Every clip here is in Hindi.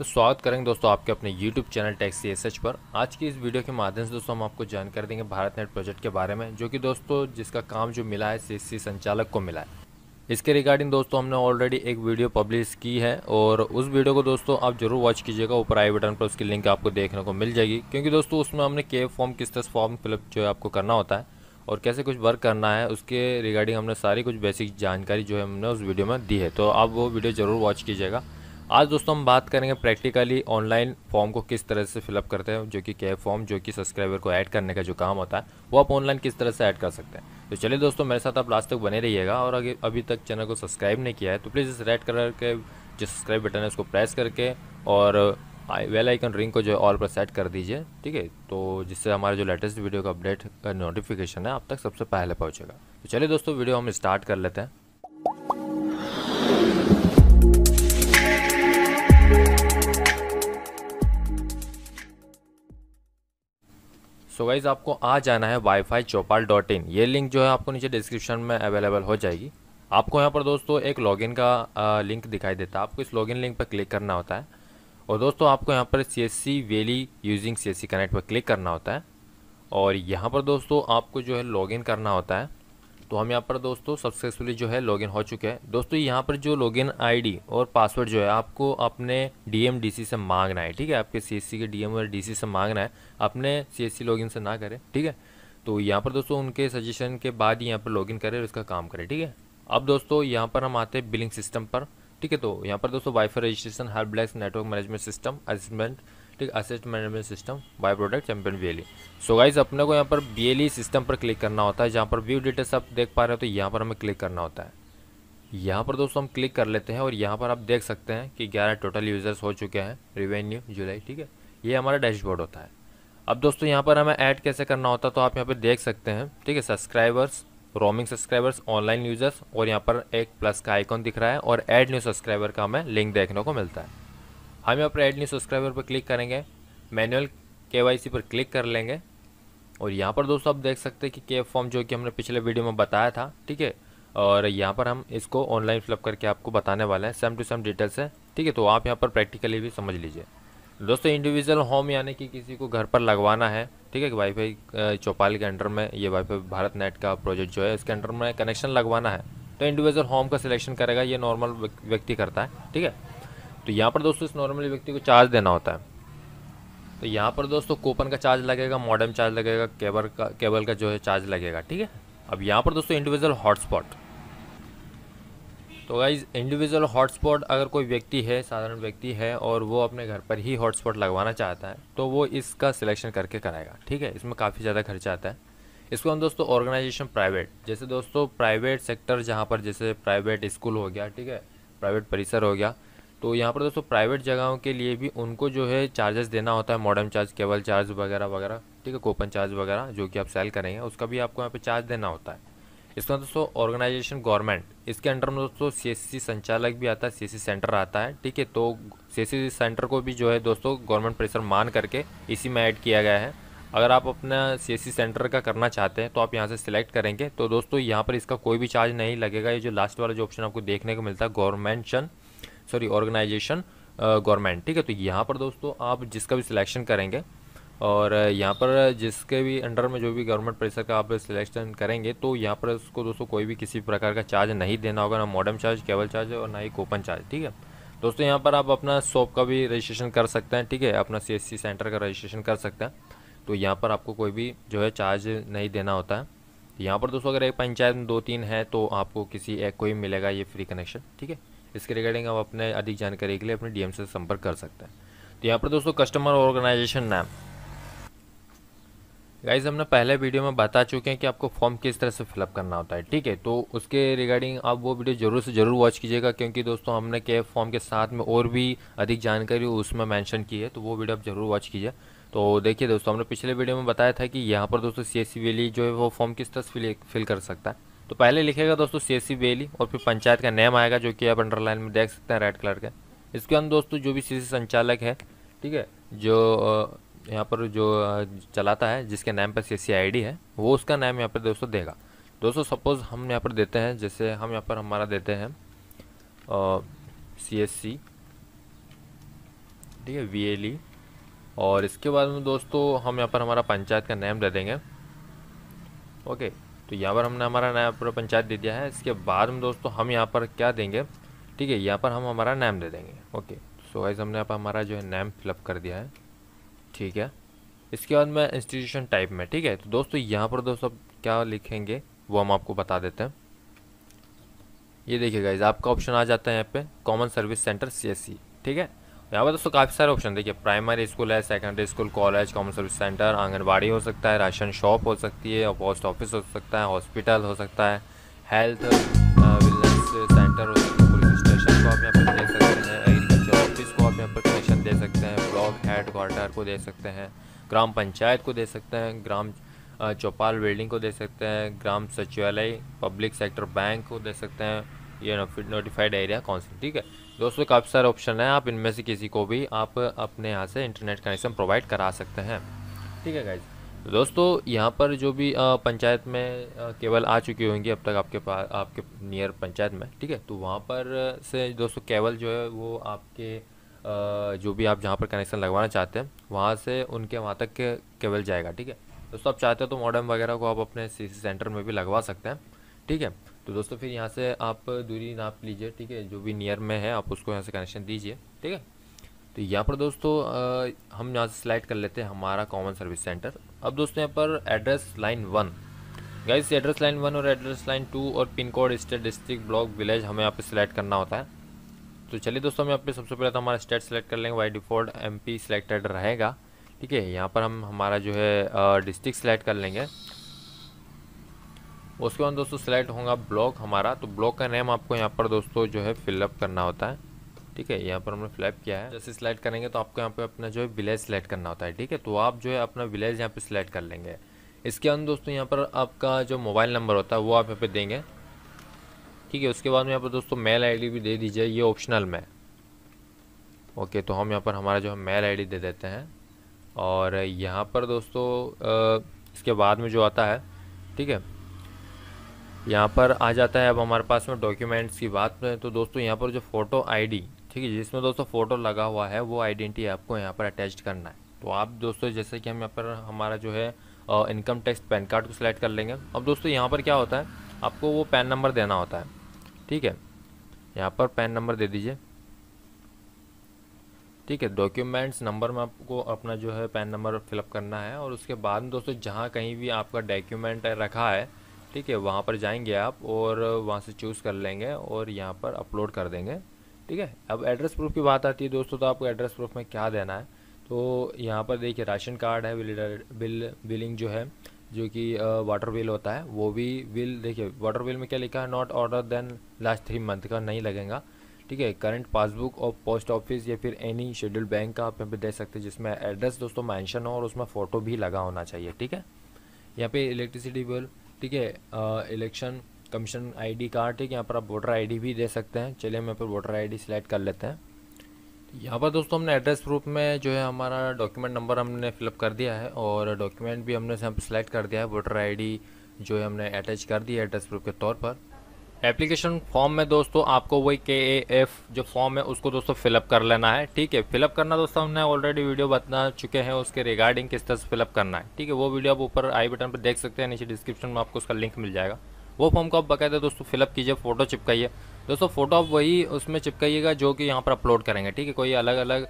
तो स्वागत करेंगे दोस्तों आपके अपने YouTube channel taxi S H पर आज की इस वीडियो के माध्यम से दोस्तों हम आपको जानकारी देंगे भारत नेट प्रोजेक्ट के बारे में जो कि दोस्तों जिसका काम जो मिला है सी संचालक को मिला है इसके रिगार्डिंग दोस्तों हमने ऑलरेडी एक वीडियो पब्लिश की है और उस वीडियो को दोस्तों आप जरूर वॉच कीजिएगा ऊपर आई बटन पर उसकी लिंक आपको देखने को मिल जाएगी क्योंकि दोस्तों उसमें हमने के फॉर्म किस तरह फॉर्म फिलअप जो है आपको करना होता है और कैसे कुछ वर्क करना है उसके रिगार्डिंग हमने सारी कुछ बेसिक जानकारी जो है हमने उस वीडियो में दी है तो आप वो वीडियो ज़रूर वॉच कीजिएगा आज दोस्तों हम बात करेंगे प्रैक्टिकली ऑनलाइन फॉर्म को किस तरह से फिलअप करते हैं जो कि कैब फॉर्म जो कि सब्सक्राइबर को ऐड करने का जो काम होता है वो आप ऑनलाइन किस तरह से ऐड कर सकते हैं तो चलिए दोस्तों मेरे साथ आप लास्ट तक बने रहिएगा और अगर अभी तक चैनल को सब्सक्राइब नहीं किया है तो प्लीज़ इस रेड कलर के जो सब्सक्राइब बटन है उसको प्रेस करके और वेल आइकन रिंग को जो है ऑल पर सेट कर दीजिए ठीक है तो जिससे हमारे जो लेटेस्ट वीडियो का अपडेट का नोटिफिकेशन है आप तक सबसे पहले पहुँचेगा तो चलिए दोस्तों वीडियो हम स्टार्ट कर लेते हैं गाइज आपको आ जाना है wifi Chaupal dot in ये लिंक जो है आपको नीचे डिस्क्रिप्शन में अवेलेबल हो जाएगी आपको यहाँ पर दोस्तों एक लॉगिन का लिंक दिखाई देता है आपको इस लॉगिन लिंक पर क्लिक करना होता है और दोस्तों आपको यहाँ पर C S C VLE using C S C connect पर क्लिक करना होता है और यहाँ पर दोस्तों आपको जो है लॉगिन करना होता है तो हम यहाँ पर दोस्तों सक्सेसफुली जो है लॉगिन हो चुके हैं दोस्तों यहाँ पर जो लॉगिन आईडी और पासवर्ड जो है आपको अपने डीएम डीसी से मांगना है ठीक है आपके सीएससी के डीएम और डीसी से मांगना है अपने सीएससी लॉगिन से ना करें ठीक है तो यहाँ पर दोस्तों उनके सजेशन के बाद ही यहाँ पर लॉग करें और इसका काम करें ठीक है अब दोस्तों यहाँ पर हम आते हैं बिलिंग सिस्टम पर ठीक है तो यहाँ पर दोस्तों wifi registration help desk network management system assessment domestic asset management system by product champion B so guys अपने को यहाँ पर बी सिस्टम e पर क्लिक करना होता है जहाँ पर व्यू डिटेल्स आप देख पा रहे हो तो यहाँ पर हमें क्लिक करना होता है यहाँ पर दोस्तों हम क्लिक कर लेते हैं और यहाँ पर आप देख सकते हैं कि ग्यारह टोटल यूज़र्स हो चुके हैं रिवेन्यू जुलाई ठीक है ये हमारा डैशबोर्ड होता है अब दोस्तों यहाँ पर हमें ऐड कैसे करना होता है तो आप यहाँ पर देख सकते हैं ठीक है subscribers roaming subscribers online users और यहाँ पर एक प्लस का आइकॉन दिख रहा है और ऐड न्यू सब्सक्राइबर का हमें लिंक देखने को मिलता है हम यहाँ पर ऐड न्यू सब्सक्राइबर पर क्लिक करेंगे मैनुअल के पर क्लिक कर लेंगे और यहाँ पर दोस्तों आप देख सकते हैं कि के फॉर्म जो कि हमने पिछले वीडियो में बताया था ठीक है और यहाँ पर हम इसको ऑनलाइन फिलअप करके आपको बताने वाले हैं सेम टू सेम डिटेल्स है ठीक है तो आप यहाँ पर प्रैक्टिकली भी समझ लीजिए दोस्तों इंडिविजुअल होम यानी कि किसी को घर पर लगवाना है ठीक है वाईफाई चौपाल के अंडर में ये वाईफाई भारत नेट का प्रोजेक्ट जो है इसके अंडर में कनेक्शन लगवाना है तो इंडिविजुअल होम का सिलेक्शन करेगा ये नॉर्मल व्यक्ति करता है ठीक है तो यहाँ पर दोस्तों इस नॉर्मल व्यक्ति को चार्ज देना होता है तो यहाँ पर दोस्तों कोपन का चार्ज लगेगा मॉडर्म चार्ज लगेगा केबल का केबल का जो है चार्ज लगेगा ठीक है अब यहाँ पर दोस्तों इंडिविजुअल हॉटस्पॉट तो गाइज इंडिविजुअल हॉटस्पॉट अगर कोई व्यक्ति है साधारण व्यक्ति है और वो अपने घर पर ही हॉटस्पॉट लगवाना चाहता है तो वो इसका सिलेक्शन करके कराएगा ठीक है इसमें काफ़ी ज़्यादा खर्चा आता है इसको हम दोस्तों ऑर्गेनाइजेशन प्राइवेट जैसे दोस्तों प्राइवेट सेक्टर जहाँ पर जैसे प्राइवेट स्कूल हो गया ठीक है प्राइवेट परिसर हो गया तो यहाँ पर दोस्तों प्राइवेट जगहों के लिए भी उनको जो है चार्जेस देना होता है मॉडर्न चार्ज केबल चार्ज वगैरह वगैरह ठीक है कोपन चार्ज वगैरह जो कि आप सेल करेंगे उसका भी आपको यहाँ पे चार्ज देना होता है इसमें दोस्तों ऑर्गेनाइजेशन गवर्नमेंट इसके अंडर में दोस्तों सी संचालक भी आता है सी सेंटर आता है ठीक है तो सी सेंटर को भी जो है दोस्तों गवर्नमेंट प्रेशर मान करके इसी में ऐड किया गया है अगर आप अपना सी सेंटर का करना चाहते हैं तो आप यहाँ से सिलेक्ट करेंगे तो दोस्तों यहाँ पर इसका कोई भी चार्ज नहीं लगेगा ये जो लास्ट वाला जो ऑप्शन आपको देखने को मिलता है गवर्नमेंट शन सॉरी ऑर्गेनाइजेशन गवर्नमेंट uh, ठीक है तो यहाँ पर दोस्तों आप जिसका भी सिलेक्शन करेंगे और uh, यहाँ पर जिसके भी अंडर में जो भी गवर्नमेंट परिसर का आप सिलेक्शन करेंगे तो यहाँ पर उसको दोस्तों कोई भी किसी प्रकार का चार्ज नहीं देना होगा ना मॉडर्म चार्ज केबल चार्ज और ना ही कोपन चार्ज ठीक है दोस्तों यहाँ पर आप अपना शॉप का भी रजिस्ट्रेशन कर सकते हैं ठीक है अपना सी सेंटर का रजिस्ट्रेशन कर सकते हैं तो यहाँ पर आपको कोई भी जो है चार्ज नहीं देना होता है यहाँ पर दोस्तों अगर एक पंचायत में दो तीन है तो आपको किसी एक को ही मिलेगा ये फ्री कनेक्शन ठीक है इसके रिगार्डिंग आप अपने अधिक जानकारी के लिए अपने डीएम से संपर्क कर सकते हैं तो यहाँ पर दोस्तों कस्टमर ऑर्गेनाइजेशन नाम गाइज हमने पहले वीडियो में बता चुके हैं कि आपको फॉर्म किस तरह से फिलअप करना होता है ठीक है तो उसके रिगार्डिंग आप वो वीडियो जरूर से ज़रूर वॉच कीजिएगा क्योंकि दोस्तों हमने के फॉर्म के साथ में और भी अधिक जानकारी उसमें मैंशन की है तो वो वीडियो आप ज़रूर वॉच कीजिए तो देखिए दोस्तों हमने पिछले वीडियो में बताया था कि यहाँ पर दोस्तों सी एस e जो है वो फॉर्म किस तरह से फिल कर सकता है तो पहले लिखेगा दोस्तों सी बेली और फिर पंचायत का नेम आएगा जो कि आप अंडरलाइन में देख सकते हैं रेड कलर का इसके अंदर दोस्तों जो भी सी संचालक है ठीक है जो यहाँ पर जो चलाता है जिसके नाम पर सी डी है वो उसका नाम यहाँ पर दोस्तों देगा दोस्तों सपोज़ हम यहाँ पर देते हैं जैसे हम यहाँ पर हमारा देते हैं सी एस सी ठीक है वी एल ई और इसके बाद में दोस्तों हम यहाँ पर हमारा पंचायत का नेम दे देंगे ओके तो यहाँ पर हमने हमारा नया पूरा पंचायत दे दिया है इसके बाद में दोस्तों हम यहाँ पर क्या देंगे ठीक है यहाँ पर हम हमारा नैम दे देंगे ओके सो वाइज हमने यहाँ पर हमारा जो है नैम फिलअप कर दिया है ठीक है इसके बाद में इंस्टीट्यूशन टाइप में ठीक है तो दोस्तों यहाँ पर दोस्तों क्या लिखेंगे वो हम आपको बता देते हैं ये देखिए गाइज आपका ऑप्शन आ जाता है यहाँ पे कॉमन सर्विस सेंटर सी ठीक है यहाँ पर दोस्तों काफ़ी सारे ऑप्शन देखिए प्राइमरी स्कूल है secondary school college common service centre anganwadi हो सकता है राशन शॉप हो सकती है पोस्ट ऑफिस हो सकता है हॉस्पिटल हो सकता है हेल्थ वेलनेस सेंटर हो सकता है पुलिस स्टेशन को आप यहाँ पर दे सकते हैं एग्रीकल्चर ऑफिस को आप यहाँ पर कनेक्शन दे सकते हैं ब्लॉक हेड क्वार्टर को दे सकते हैं ग्राम पंचायत को दे सकते हैं ग्राम uh, चौपाल बिल्डिंग को दे सकते हैं ग्राम सचिवालय पब्लिक सेक्टर बैंक को दे सकते हैं ये नोटिफाइड एरिया काउंसिल ठीक है दोस्तों काफ़ी सारे ऑप्शन हैं आप इनमें से किसी को भी आप अपने यहाँ से इंटरनेट कनेक्शन प्रोवाइड करा सकते हैं ठीक है गाइज़ दोस्तों यहाँ पर जो भी पंचायत में केवल आ चुकी होंगी अब तक आपके पास आपके नियर पंचायत में ठीक है तो वहाँ पर से दोस्तों केवल जो है वो आपके जो भी आप जहाँ पर कनेक्शन लगवाना चाहते हैं वहाँ से उनके वहाँ तक के जाएगा ठीक है दोस्तों आप चाहते हो तो मॉडर्म वगैरह को आप अपने सी सेंटर में भी लगवा सकते हैं ठीक है तो दोस्तों फिर यहाँ से आप दूरी नाप लीजिए ठीक है जो भी नियर में है आप उसको यहाँ से कनेक्शन दीजिए ठीक है तो यहाँ पर दोस्तों आ, हम यहाँ से सिलेक्ट कर लेते हैं हमारा कॉमन सर्विस सेंटर अब दोस्तों यहाँ पर address line one guys address line one और एड्रेस लाइन टू और pin code state district block village हमें यहाँ पे सिलेक्ट करना होता है तो चलिए दोस्तों हम यहाँ पे सबसे पहले तो हमारा स्टेट सेलेक्ट कर लेंगे वाई डिफ़ॉल्ट एम पी रहेगा ठीक है यहाँ पर हम हमारा जो है डिस्ट्रिक्ट सेलेक्ट कर लेंगे उसके बाद दोस्तों सेलेक्ट होगा ब्लॉक हमारा तो ब्लॉक का नेम आपको यहाँ पर दोस्तों जो है फिलअप करना होता है ठीक है यहाँ पर हमने फिलअप किया है जैसे सिलेक्ट करेंगे तो आपको यहाँ पर अपना जो है विलेज सेलेक्ट करना होता है ठीक है तो आप जो है अपना विलेज यहाँ पर सिलेक्ट कर लेंगे इसके अंदर दोस्तों यहाँ पर आपका जो मोबाइल नंबर होता है वो आप यहाँ पर देंगे ठीक है उसके बाद में यहाँ पर दोस्तों मेल आईडी भी दे दीजिए ये ऑप्शनल में ओके तो हम यहाँ पर हमारा जो है मेल आईडी दे देते हैं और यहाँ पर दोस्तों इसके बाद में जो आता है ठीक है यहाँ पर आ जाता है अब हमारे पास में डॉक्यूमेंट्स की बात में तो दोस्तों यहाँ पर जो फ़ोटो आईडी ठीक है जिसमें दोस्तों फ़ोटो लगा हुआ है वो आइडेंटिटी आपको यहाँ पर अटैच करना है तो आप दोस्तों जैसे कि हम यहाँ पर हमारा जो है इनकम टैक्स पैन कार्ड को सिलेक्ट कर लेंगे अब दोस्तों यहाँ पर क्या होता है आपको वो पैन नंबर देना होता है ठीक है यहाँ पर पैन नंबर दे दीजिए ठीक है डॉक्यूमेंट्स नंबर में आपको अपना जो है पैन नंबर फिलअप करना है और उसके बाद दोस्तों जहाँ कहीं भी आपका डॉक्यूमेंट रखा है ठीक है वहाँ पर जाएंगे आप और वहाँ से चूज़ कर लेंगे और यहाँ पर अपलोड कर देंगे ठीक है अब एड्रेस प्रूफ की बात आती है दोस्तों तो आपको एड्रेस प्रूफ में क्या देना है तो यहाँ पर देखिए राशन कार्ड है बिल बिल बिलिंग जो है जो कि वाटर बिल होता है वो भी बिल देखिए वाटर बिल में क्या लिखा है not older than last three month का नहीं लगेगा ठीक है करंट पासबुक और पोस्ट ऑफिस या फिर एनी शेड्यूल बैंक का आप यहाँ पे दे सकते हैं जिसमें एड्रेस दोस्तों मेंशन हो और उसमें फ़ोटो भी लगा होना चाहिए ठीक है यहाँ पे इलेक्ट्रिसिटी बिल ठीक है इलेक्शन कमीशन आईडी कार्ड ठीक है यहाँ पर आप वोटर आईडी भी दे सकते हैं चलिए हम यहाँ पर वोटर आईडी सिलेक्ट कर लेते हैं यहाँ पर दोस्तों हमने एड्रेस प्रूफ में जो है हमारा डॉक्यूमेंट नंबर हमने फिलअप कर दिया है और डॉक्यूमेंट भी हमने यहाँ पर सिलेक्ट कर दिया है वोटर डी जो है हमने अटैच कर दिया है एड्रेस प्रूफ के तौर पर एप्लीकेशन फॉर्म में दोस्तों आपको वही के ए एफ जो फॉर्म है उसको दोस्तों फिलअप कर लेना है ठीक है फिलअप करना दोस्तों हमने ऑलरेडी वीडियो बता चुके हैं उसके रिगार्डिंग किस तरह से फिलअप करना है ठीक है वो वीडियो आप ऊपर आई बटन पर देख सकते हैं नीचे डिस्क्रिप्शन में आपको उसका लिंक मिल जाएगा वो फॉर्म को आप बाकायदा दोस्तों फिलअप कीजिए फोटो चिपकाइए दोस्तों फोटो आप वही उसमें चिपकाइएगा जो कि यहाँ पर अपलोड करेंगे ठीक है कोई अलग अलग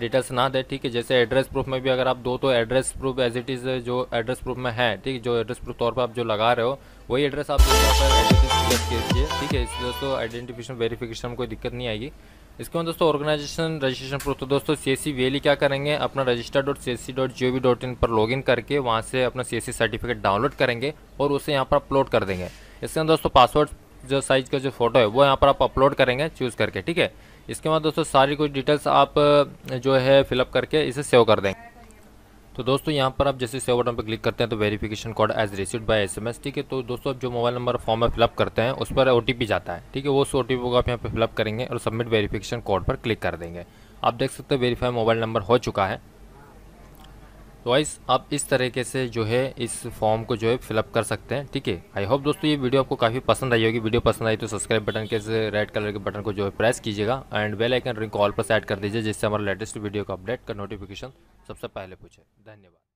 डिटेल्स ना दे ठीक है जैसे एड्रेस प्रूफ में भी अगर आप दो तो address proof as it is जो एड्रेस प्रूफ में है ठीक है जो एड्रेस प्रूफ तौर पर आप जो लगा रहे हो वही एड्रेस आप ठीक है इसलिए दोस्तों आइडेंटिफिकेशन वेरिफिकेशन कोई दिक्कत नहीं आएगी इसके बाद दोस्तों ऑर्गेनाइजेशन रजिस्ट्रेशन प्रूफ तो दोस्तों सी एस वेली क्या करेंगे अपना register dot C S C dot G O V dot in पर लॉगिन करके वहाँ से अपना C S C certificate download करेंगे और उसे यहाँ पर अपलोड कर देंगे इसके अंदर दोस्तों पासवर्ड जो साइज का जो फोटो है वो यहाँ पर आप अपलोड करेंगे चूज़ करके ठीक है इसके बाद दोस्तों सारी कुछ डिटेल्स आप जो है फिलअप करके इसे सेव कर देंगे तो दोस्तों यहाँ पर आप जैसे सेव बटन पर क्लिक करते हैं तो verification code as S by SMS ठीक है तो दोस्तों आप जो मोबाइल नंबर फॉर्म में फिलअप करते हैं उस पर ओ जाता है ठीक है वो ओ को आप यहाँ पर फिलअप करेंगे और सबमिट वेरीफिकेशन कोड पर क्लिक कर देंगे आप देख सकते हैं वेरीफाई मोबाइल नंबर हो चुका है तो वाइस आप इस तरीके से जो है इस फॉर्म को जो है फिलअप कर सकते हैं ठीक है आई होप दोस्तों ये वीडियो आपको काफ़ी पसंद आई होगी वीडियो पसंद आई तो सब्सक्राइब बटन के रेड कलर के बटन को जो है प्रेस कीजिएगा and bell icon ring call पर सेट कर दीजिए जिससे हमारा लेटेस्ट वीडियो का अपडेट का नोटिफिकेशन सबसे पहले पूछे धन्यवाद